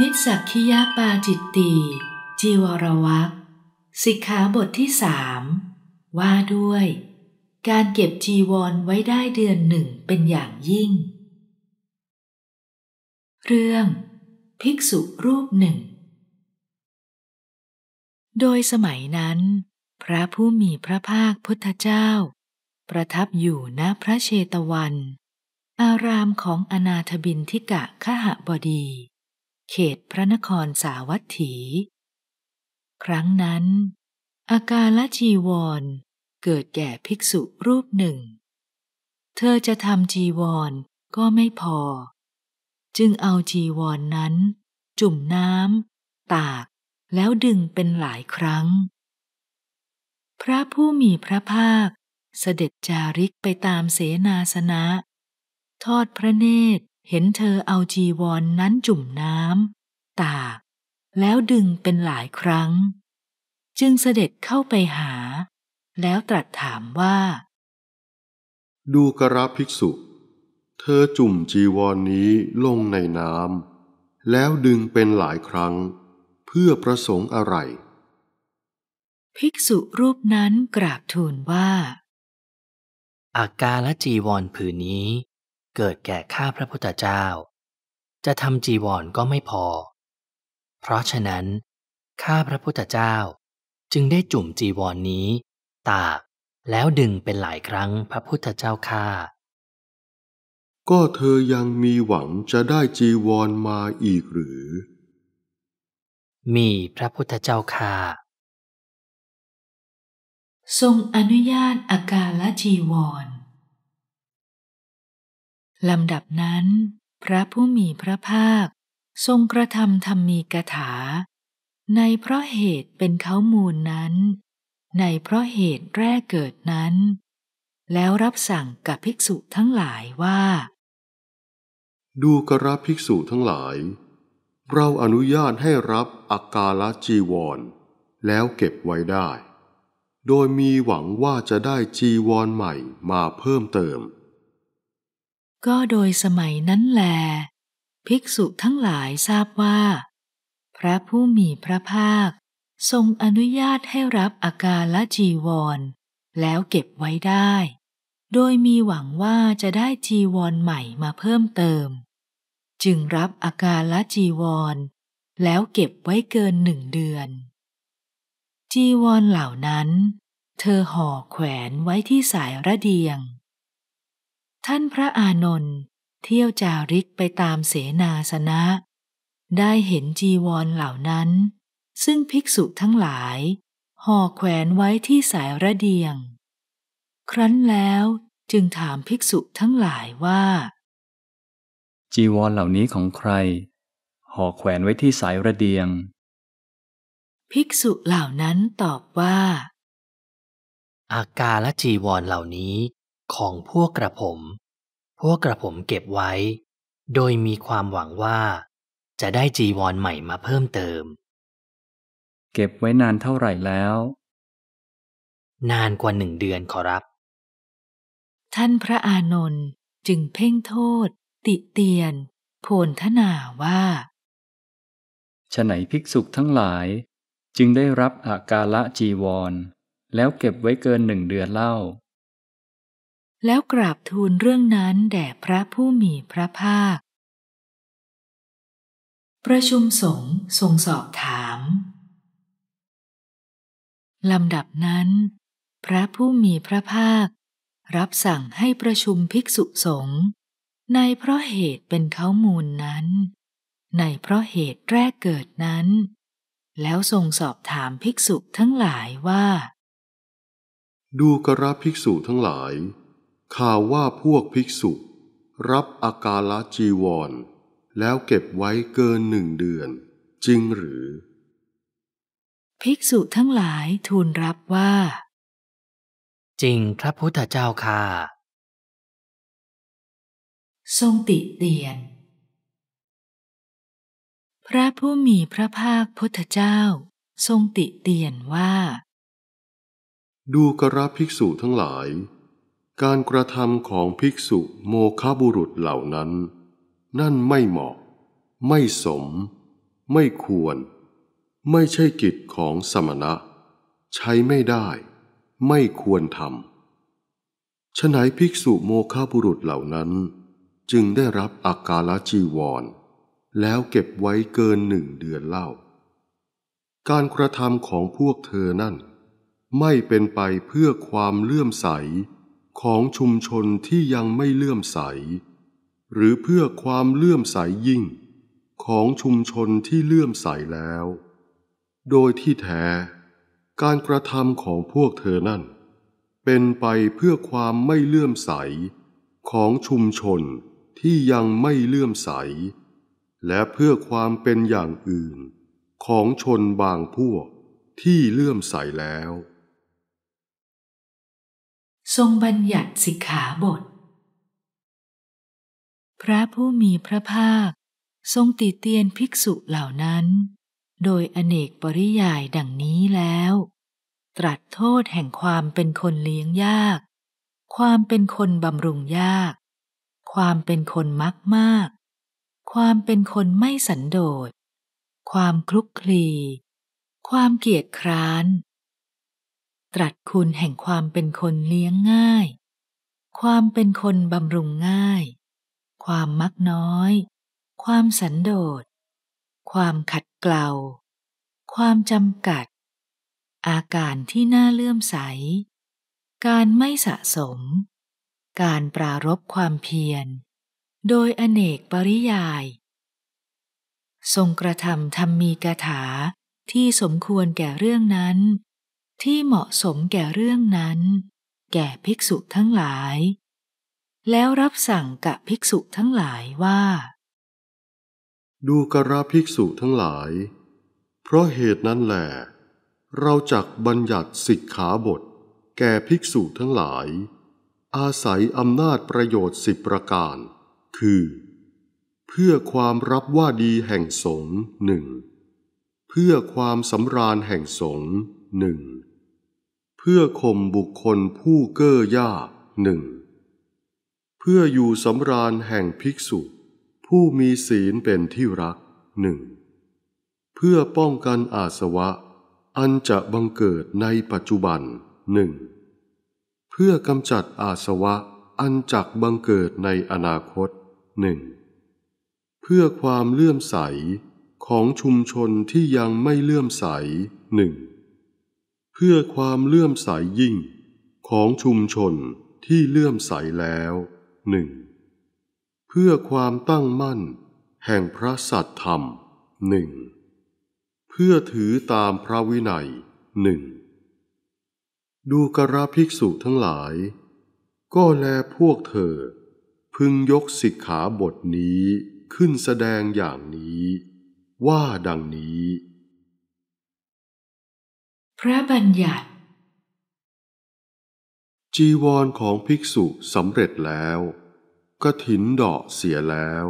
นิสักคิยาปาจิตตีจีวรวักสิกขาบทที่สามว่าด้วย การเก็บจีวรไว้ได้เดือนหนึ่งเป็นอย่างยิ่ง เรื่อง ภิกษุรูปหนึ่ง โดยสมัยนั้น พระผู้มีพระภาคพุทธเจ้า ประทับอยู่ณพระเชตวัน อารามของอนาถบินทิกะขหบดีเขตพระนครสาวัตถี ครั้งนั้น อาการละจีวรเกิดแก่ภิกษุรูปหนึ่ง เธอจะทำจีวรก็ไม่พอ จึงเอาจีวรนนั้น จุ่มน้ำตากแล้วดึงเป็นหลายครั้ง พระผู้มีพระภาคเสด็จจาริกไปตามเสนาสนะ ทอดพระเนตรเห็นเธอเอาจีวรนนั้นจุ่มน้ำตาก แล้วดึงเป็นหลายครั้ง จึงเสด็จเข้าไปหา แล้วตรัสถามว่า ดูกระภิกษุ เธอจุ่มจีวรนนี้ลงในน้ำแล้วดึงเป็นหลายครั้ง เพื่อประสงค์อะไร ภิกษุรูปนั้นกราบทูลว่า อาการและจีวรผืนนี้เกิดแก่ข้าพระพุทธเจ้า จะทำจีวรก็ไม่พอ เพราะฉะนั้น ข้าพระพุทธเจ้าจึงได้จุ่มจีวรนนี้ตาก แล้วดึงเป็นหลายครั้งพระพุทธเจ้าข้าก็เธอยังมีหวังจะได้จีวรมาอีกหรือ มีพระพุทธเจ้าค่า ทรงอนุญาตอาการละจีวรลำดับนั้น พระผู้มีพระภาค ทรงกระทำธรรมีกถา ในเพราะเหตุเป็นเขามูลนั้น ในเพราะเหตุแรกเกิดนั้น แล้วรับสั่งกับภิกษุทั้งหลายว่า ดูกระภิกษุทั้งหลาย เราอนุญาตให้รับอากาลจีวร แล้วเก็บไว้ได้ โดยมีหวังว่าจะได้จีวรใหม่มาเพิ่มเติมก็โดยสมัยนั้นแล ภิกษุทั้งหลายทราบว่า พระผู้มีพระภาค ทรงอนุญาตให้รับอาการละจีวร แล้วเก็บไว้ได้ โดยมีหวังว่าจะได้จีวรใหม่มาเพิ่มเติม จึงรับอาการละจีวร แล้วเก็บไว้เกินหนึ่งเดือน จีวรเหล่านั้น เธอห่อแขวนไว้ที่สายระเดียงท่านพระอานนท์เที่ยวจาริกไปตามเสนาสนะ ได้เห็นจีวรเหล่านั้น ซึ่งภิกษุทั้งหลาย ห่อแขวนไว้ที่สายระเดียง ครั้นแล้วจึงถามภิกษุทั้งหลายว่า จีวรเหล่านี้ของใคร ห่อแขวนไว้ที่สายระเดียง ภิกษุเหล่านั้นตอบว่า อากาและจีวรเหล่านี้ของพวกกระผม พวกกระผมเก็บไว้ โดยมีความหวังว่า จะได้จีวรใหม่มาเพิ่มเติม เก็บไว้นานเท่าไหร่แล้ว นานกว่าหนึ่งเดือนขอรับ ท่านพระอานนท์จึงเพ่งโทษ ติเตียนโพนทนาว่าฉไหนภิกษุทั้งหลาย จึงได้รับอากาละจีวร แล้วเก็บไว้เกินหนึ่งเดือนเล่าแล้วกราบทูลเรื่องนั้น แด่พระผู้มีพระภาค ประชุมสงฆ์ทรงสอบถามลำดับนั้นพระผู้มีพระภาค รับสั่งให้ประชุมภิกษุสงฆ์ในเพราะเหตุเป็นเขามูลนั้น ในเพราะเหตุแรกเกิดนั้น แล้วทรงสอบถามภิกษุทั้งหลายว่า ดูกระภิกษุทั้งหลายข่าวว่าพวกภิกษุ รับอาการละจีวร แล้วเก็บไว้เกินหนึ่งเดือนจริงหรือ ภิกษุทั้งหลายทูลรับว่า จริงพระพุทธเจ้าค่ะทรงติเตียน พระผู้มีพระภาคพุทธเจ้า ทรงติเตียนว่า ดูกระภิกษุทั้งหลายการกระทำของภิกษุโมคบุรุษเหล่านั้น นั่นไม่เหมาะ ไม่สม ไม่ควร ไม่ใช่กิจของสมณะ ใช้ไม่ได้ ไม่ควรทำฉนัยภิกษุโมคบุรุษเหล่านั้น จึงได้รับอาการะจีวร แล้วเก็บไว้เกินหนึ่งเดือนเล่า การกระทำของพวกเธอนั่น ไม่เป็นไปเพื่อความเลื่อมใสของชุมชนที่ยังไม่เลื่อมใส หรือเพื่อความเลื่อมใสยิ่ง ของชุมชนที่เลื่อมใสแล้ว โดยที่แท้การกระทำของพวกเธอนั่น เป็นไปเพื่อความไม่เลื่อมใส ของชุมชนที่ยังไม่เลื่อมใส และเพื่อความเป็นอย่างอื่น ของชนบางพวกที่เลื่อมใสแล้วทรงบัญญัติสิกขาบท พระผู้มีพระภาค ทรงติเตียนภิกษุเหล่านั้น โดยอเนกปริยายดังนี้แล้ว ตรัสโทษแห่งความเป็นคนเลี้ยงยาก ความเป็นคนบำรุงยาก ความเป็นคนมักมาก ความเป็นคนไม่สันโดษความคลุกคลีความเกียจคร้านตรัสคุณแห่งความเป็นคนเลี้ยงง่าย ความเป็นคนบำรุงง่าย ความมักน้อย ความสันโดษ ความขัดเกลาความจำกัด อาการที่น่าเลื่อมใส การไม่สะสม การปรารบความเพียร โดยอเนกปริยาย ทรงกระทำธรรมมีกถาที่สมควรแก่เรื่องนั้นที่เหมาะสมแก่เรื่องนั้น แก่ภิกษุทั้งหลาย แล้วรับสั่งกับภิกษุทั้งหลายว่า ดูกระภิกษุทั้งหลาย เพราะเหตุนั้นแหละ เราจักบัญญัติสิกขาบท แก่ภิกษุทั้งหลาย อาศัยอำนาจประโยชน์สิบประการ คือ เพื่อความรับว่าดีแห่งสงหนึ่งเพื่อความสำราญแห่งสงหนึ่งเพื่อข่มบุคคลผู้เก้อยากหนึ่งเพื่ออยู่สำราญแห่งภิกษุ ผู้มีศีลเป็นที่รักหนึ่งเพื่อป้องกันอาสวะ อันจะบังเกิดในปัจจุบันหนึ่งเพื่อกำจัดอาสวะ อันจักบังเกิดในอนาคตหนึ่งเพื่อความเลื่อมใสของชุมชนที่ยังไม่เลื่อมใสหนึ่งเพื่อความเลื่อมใสยยิ่งของชุมชนที่เลื่อมใสแล้วหนึ่งเพื่อความตั้งมั่นแห่งพระสัตธรรมหนึ่งเพื่อถือตามพระวินัยหนึ่งดูกระภิกษุทั้งหลาย ก็แลพวกเธอ พึงยกสิกขาบทนี้ขึ้นแสดงอย่างนี้ ว่าดังนี้พระบัญญัติ จีวรของภิกษุสำเร็จแล้วกระถินดอกเสียแล้ว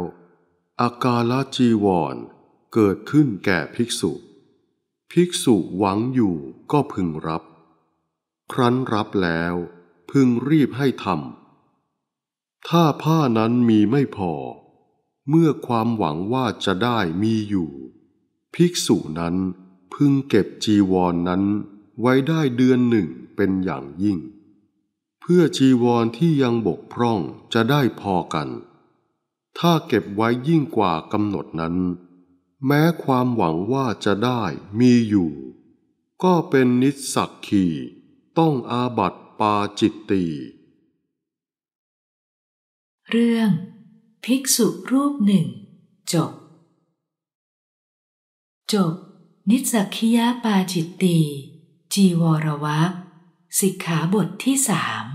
อากาลจีวร เกิดขึ้นแก่ภิกษุ ภิกษุหวังอยู่ก็พึงรับ ครั้นรับแล้วพึงรีบให้ทำถ้าผ้านั้นมีไม่พอ เมื่อความหวังว่าจะได้มีอยู่ ภิกษุนั้นพึงเก็บจีวรนนั้นไว้ได้เดือนหนึ่งเป็นอย่างยิ่ง เพื่อจีวรที่ยังบกพร่องจะได้พอกัน ถ้าเก็บไว้ยิ่งกว่ากำหนดนั้น แม้ความหวังว่าจะได้มีอยู่ ก็เป็นนิสสักขีต้องอาบัตปาจิตตี เรื่องภิกษุรูปหนึ่งจบ จบนิสักิยาปาจิตตี จีวรวักสิกขาบทที่สาม